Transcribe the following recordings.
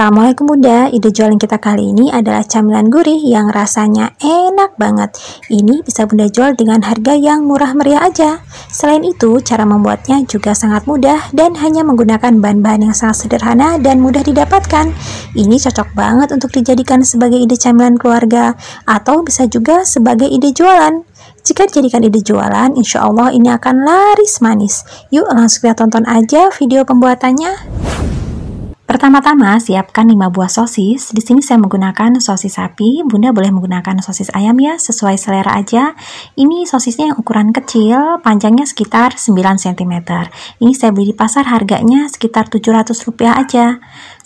Assalamualaikum Bunda, ide jualan kita kali ini adalah camilan gurih yang rasanya enak banget. Ini bisa Bunda jual dengan harga yang murah meriah aja. Selain itu, cara membuatnya juga sangat mudah dan hanya menggunakan bahan-bahan yang sangat sederhana dan mudah didapatkan. Ini cocok banget untuk dijadikan sebagai ide camilan keluarga atau bisa juga sebagai ide jualan. Jika dijadikan ide jualan, insya Allah ini akan laris manis. Yuk langsung kita tonton aja video pembuatannya. Pertama-tama, siapkan 5 buah sosis. Di sini saya menggunakan sosis sapi. Bunda boleh menggunakan sosis ayam ya, sesuai selera aja. Ini sosisnya yang ukuran kecil, panjangnya sekitar 9 cm. Ini saya beli di pasar harganya sekitar 700 rupiah aja.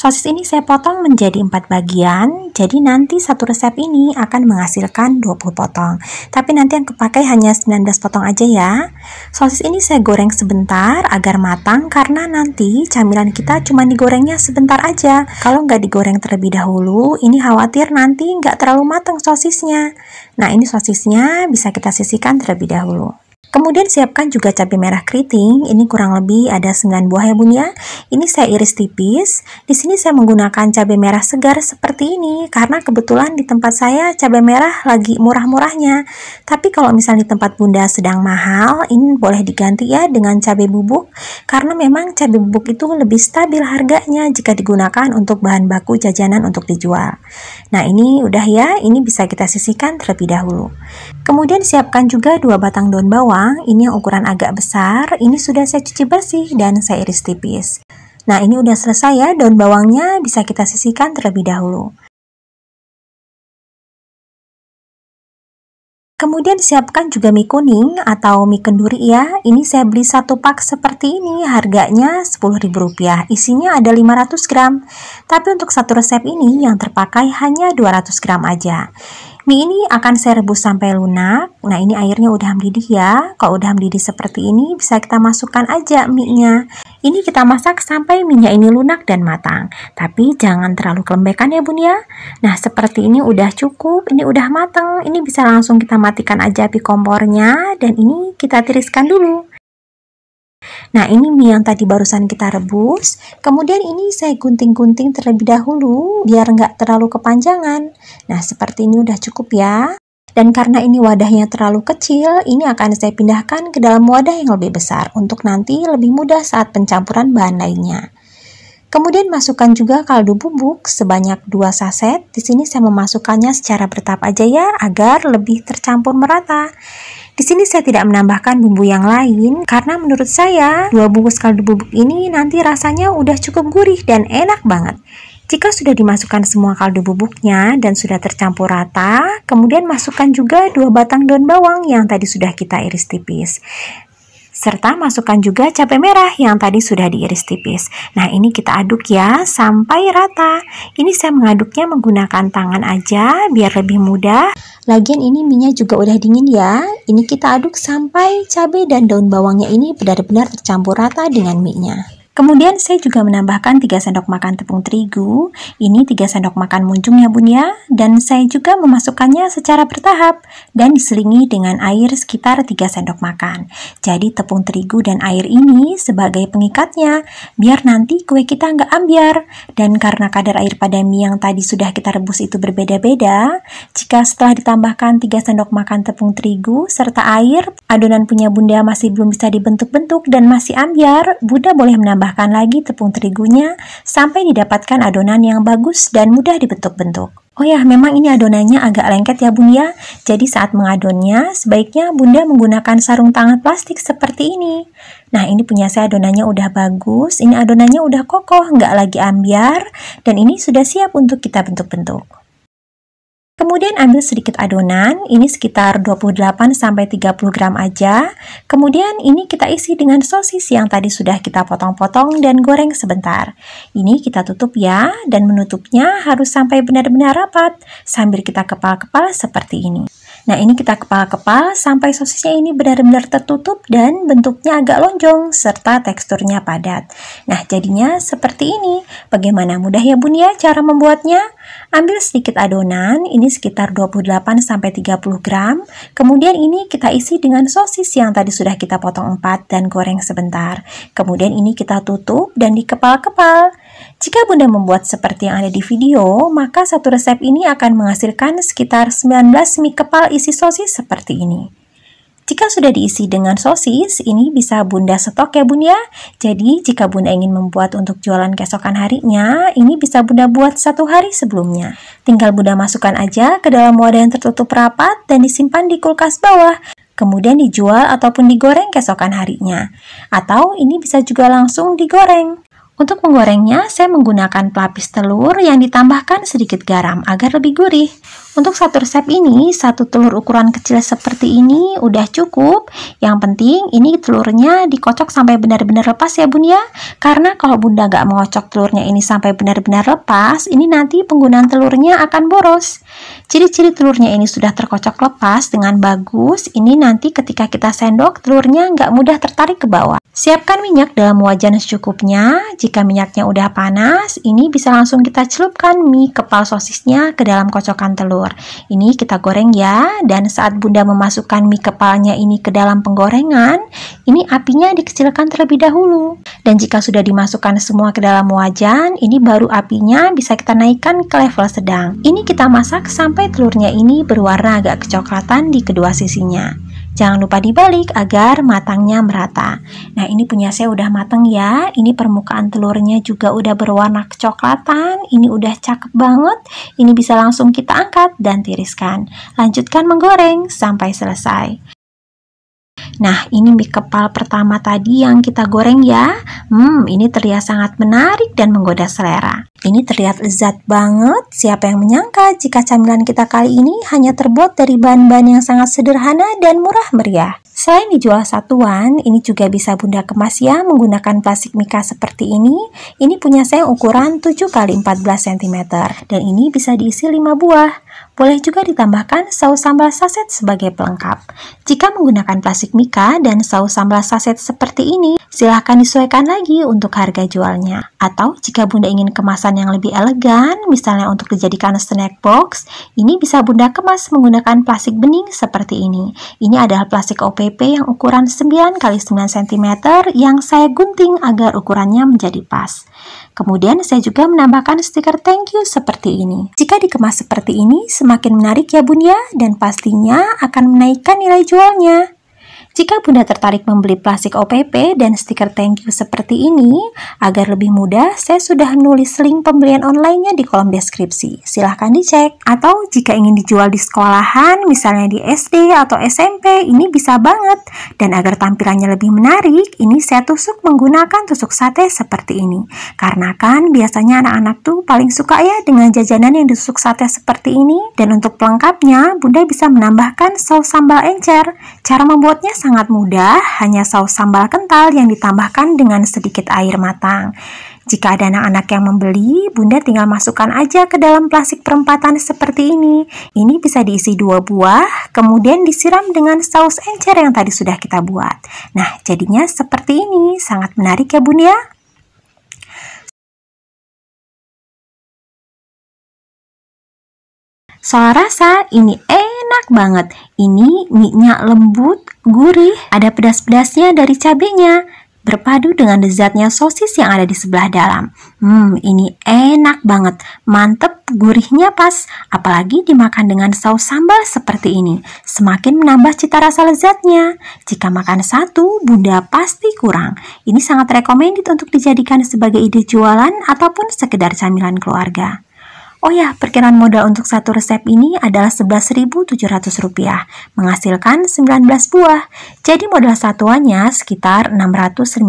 Sosis ini saya potong menjadi empat bagian, jadi nanti satu resep ini akan menghasilkan 20 potong. Tapi nanti yang kepakai hanya 19 potong aja ya. Sosis ini saya goreng sebentar agar matang karena nanti camilan kita cuma digorengnya sebentar aja. Kalau nggak digoreng terlebih dahulu, ini khawatir nanti nggak terlalu matang sosisnya. Nah ini sosisnya bisa kita sisihkan terlebih dahulu. Kemudian siapkan juga cabai merah keriting. Ini kurang lebih ada 9 buah ya Bun ya. Ini saya iris tipis. Di sini saya menggunakan cabai merah segar seperti ini karena kebetulan di tempat saya cabai merah lagi murah-murahnya. Tapi kalau misalnya di tempat Bunda sedang mahal, ini boleh diganti ya dengan cabai bubuk karena memang cabai bubuk itu lebih stabil harganya jika digunakan untuk bahan baku jajanan untuk dijual. Nah, ini udah ya, ini bisa kita sisihkan terlebih dahulu. Kemudian siapkan juga dua batang daun bawang, ini yang ukuran agak besar, ini sudah saya cuci bersih dan saya iris tipis. Nah ini udah selesai ya, daun bawangnya bisa kita sisihkan terlebih dahulu. Kemudian siapkan juga mie kuning atau mie kenduri ya. Ini saya beli satu pak seperti ini, harganya Rp10.000. Isinya ada 500 gram. Tapi untuk satu resep ini yang terpakai hanya 200 gram aja. Mie ini akan saya rebus sampai lunak. Nah, ini airnya udah mendidih ya. Kalau udah mendidih seperti ini, bisa kita masukkan aja mie-nya. Ini kita masak sampai minyak ini lunak dan matang. Tapi jangan terlalu kelembekan ya, Bun ya. Nah, seperti ini udah cukup, ini udah matang. Ini bisa langsung kita matikan aja api kompornya dan ini kita tiriskan dulu. Nah, ini mie yang tadi barusan kita rebus. Kemudian ini saya gunting-gunting terlebih dahulu biar nggak terlalu kepanjangan. Nah, seperti ini udah cukup ya. Dan karena ini wadahnya terlalu kecil, ini akan saya pindahkan ke dalam wadah yang lebih besar untuk nanti lebih mudah saat pencampuran bahan lainnya. Kemudian masukkan juga kaldu bubuk sebanyak 2 saset. Di sini saya memasukkannya secara bertahap aja ya agar lebih tercampur merata. Di sini saya tidak menambahkan bumbu yang lain karena menurut saya dua bungkus kaldu bubuk ini nanti rasanya udah cukup gurih dan enak banget. Jika sudah dimasukkan semua kaldu bubuknya dan sudah tercampur rata, kemudian masukkan juga dua batang daun bawang yang tadi sudah kita iris tipis serta masukkan juga cabai merah yang tadi sudah diiris tipis. Nah, ini kita aduk ya sampai rata. Ini saya mengaduknya menggunakan tangan aja biar lebih mudah. Lagian ini minyak juga udah dingin ya. Ini kita aduk sampai cabai dan daun bawangnya ini benar-benar tercampur rata dengan minyak. Kemudian saya juga menambahkan 3 sendok makan tepung terigu, ini 3 sendok makan muncung ya bun ya, dan saya juga memasukkannya secara bertahap dan diselingi dengan air sekitar 3 sendok makan. Jadi tepung terigu dan air ini sebagai pengikatnya, biar nanti kue kita nggak ambiar. Dan karena kadar air pada mie yang tadi sudah kita rebus itu berbeda-beda, jika setelah ditambahkan 3 sendok makan tepung terigu serta air, adonan punya bunda masih belum bisa dibentuk-bentuk dan masih ambiar, bunda boleh menambah tambahkan lagi tepung terigunya sampai didapatkan adonan yang bagus dan mudah dibentuk-bentuk. Oh ya, memang ini adonannya agak lengket ya Bunda, ya. Jadi saat mengadonnya, sebaiknya bunda menggunakan sarung tangan plastik seperti ini. Nah ini punya saya adonannya udah bagus, ini adonannya udah kokoh, nggak lagi ambiar, dan ini sudah siap untuk kita bentuk-bentuk. Kemudian ambil sedikit adonan, ini sekitar 28-30 gram aja. Kemudian ini kita isi dengan sosis yang tadi sudah kita potong-potong dan goreng sebentar. Ini kita tutup ya, dan menutupnya harus sampai benar-benar rapat sambil kita kepal-kepal seperti ini. Nah ini kita kepal-kepal sampai sosisnya ini benar-benar tertutup dan bentuknya agak lonjong serta teksturnya padat. Nah jadinya seperti ini. Bagaimana mudah ya bun ya cara membuatnya? Ambil sedikit adonan, ini sekitar 28-30 gram. Kemudian ini kita isi dengan sosis yang tadi sudah kita potong 4 dan goreng sebentar. Kemudian ini kita tutup dan dikepal-kepal. Jika Bunda membuat seperti yang ada di video, maka satu resep ini akan menghasilkan sekitar 19 mie kepal isi sosis seperti ini. Jika sudah diisi dengan sosis, ini bisa Bunda stok ya Bun ya. Jadi jika Bunda ingin membuat untuk jualan keesokan harinya, ini bisa Bunda buat satu hari sebelumnya. Tinggal Bunda masukkan aja ke dalam wadah yang tertutup rapat dan disimpan di kulkas bawah. Kemudian dijual ataupun digoreng keesokan harinya. Atau ini bisa juga langsung digoreng. Untuk menggorengnya, saya menggunakan pelapis telur yang ditambahkan sedikit garam agar lebih gurih. Untuk satu resep ini, satu telur ukuran kecil seperti ini udah cukup. Yang penting ini telurnya dikocok sampai benar-benar lepas ya bun ya. Karena kalau bunda gak mengocok telurnya ini sampai benar-benar lepas, ini nanti penggunaan telurnya akan boros. Ciri-ciri telurnya ini sudah terkocok lepas dengan bagus, ini nanti ketika kita sendok, telurnya nggak mudah tertarik ke bawah. Siapkan minyak dalam wajan secukupnya, jika minyaknya udah panas, ini bisa langsung kita celupkan mie kepal sosisnya ke dalam kocokan telur. Ini kita goreng ya, dan saat bunda memasukkan mie kepalnya ini ke dalam penggorengan, ini apinya dikecilkan terlebih dahulu. Dan jika sudah dimasukkan semua ke dalam wajan, ini baru apinya bisa kita naikkan ke level sedang. Ini kita masak sampai sampai telurnya ini berwarna agak kecoklatan di kedua sisinya. Jangan lupa dibalik agar matangnya merata. Nah, ini punya saya udah matang ya. Ini permukaan telurnya juga udah berwarna kecoklatan. Ini udah cakep banget. Ini bisa langsung kita angkat dan tiriskan. Lanjutkan menggoreng sampai selesai. Nah, ini mie kepal pertama tadi yang kita goreng ya. Hmm, ini terlihat sangat menarik dan menggoda selera. Ini terlihat lezat banget. Siapa yang menyangka jika camilan kita kali ini hanya terbuat dari bahan-bahan yang sangat sederhana dan murah meriah. Selain dijual satuan, ini juga bisa Bunda kemas ya menggunakan plastik mika seperti ini. Ini punya saya ukuran 7 x 14 cm dan ini bisa diisi 5 buah. Boleh juga ditambahkan saus sambal saset sebagai pelengkap. Jika menggunakan plastik mika dan saus sambal saset seperti ini, silahkan disesuaikan lagi untuk harga jualnya. Atau jika Bunda ingin kemasan kemasan yang lebih elegan, misalnya untuk dijadikan snack box, ini bisa Bunda kemas menggunakan plastik bening seperti ini. Ini adalah plastik OPP yang ukuran 9 kali 9 cm yang saya gunting agar ukurannya menjadi pas. Kemudian saya juga menambahkan stiker thank you seperti ini. Jika dikemas seperti ini, semakin menarik ya bunda ya, dan pastinya akan menaikkan nilai jualnya. Jika Bunda tertarik membeli plastik OPP dan stiker thank you seperti ini, agar lebih mudah, saya sudah nulis link pembelian online-nya di kolom deskripsi. Silahkan dicek. Atau jika ingin dijual di sekolahan, misalnya di SD atau SMP, ini bisa banget. Dan agar tampilannya lebih menarik, ini saya tusuk menggunakan tusuk sate seperti ini. Karena kan biasanya anak-anak tuh paling suka ya dengan jajanan yang ditusuk sate seperti ini. Dan untuk pelengkapnya, Bunda bisa menambahkan saus sambal encer. Cara membuatnya sangat mudah, hanya saus sambal kental yang ditambahkan dengan sedikit air matang. Jika ada anak-anak yang membeli, Bunda tinggal masukkan aja ke dalam plastik perempatan seperti ini. Ini bisa diisi dua buah, kemudian disiram dengan saus encer yang tadi sudah kita buat. Nah, jadinya seperti ini. Sangat menarik ya, bunda saya Soal rasa, ini enak banget. Ini mie-nya lembut, gurih, ada pedas-pedasnya dari cabenya, berpadu dengan lezatnya sosis yang ada di sebelah dalam. Hmm, ini enak banget, mantep, gurihnya pas, apalagi dimakan dengan saus sambal seperti ini. Semakin menambah cita rasa lezatnya. Jika makan satu, Bunda pasti kurang. Ini sangat recommended untuk dijadikan sebagai ide jualan ataupun sekedar camilan keluarga. Oh ya, perkiraan modal untuk satu resep ini adalah Rp11.700, menghasilkan 19 buah. Jadi modal satuannya sekitar Rp615.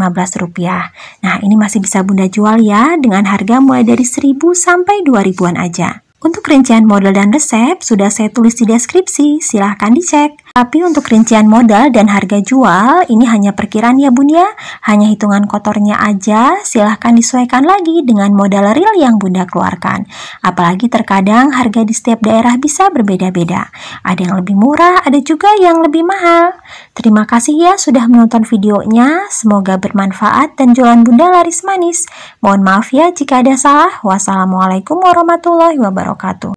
Nah, ini masih bisa Bunda jual ya dengan harga mulai dari 1000 sampai 2000-an aja. Untuk rincian modal dan resep sudah saya tulis di deskripsi, silahkan dicek. Tapi untuk rincian modal dan harga jual, ini hanya perkiraan ya Bunda, ya. Hanya hitungan kotornya aja, silahkan disesuaikan lagi dengan modal real yang bunda keluarkan. Apalagi terkadang harga di setiap daerah bisa berbeda-beda. Ada yang lebih murah, ada juga yang lebih mahal. Terima kasih ya sudah menonton videonya. Semoga bermanfaat dan jualan bunda laris manis. Mohon maaf ya jika ada salah. Wassalamualaikum warahmatullahi wabarakatuh.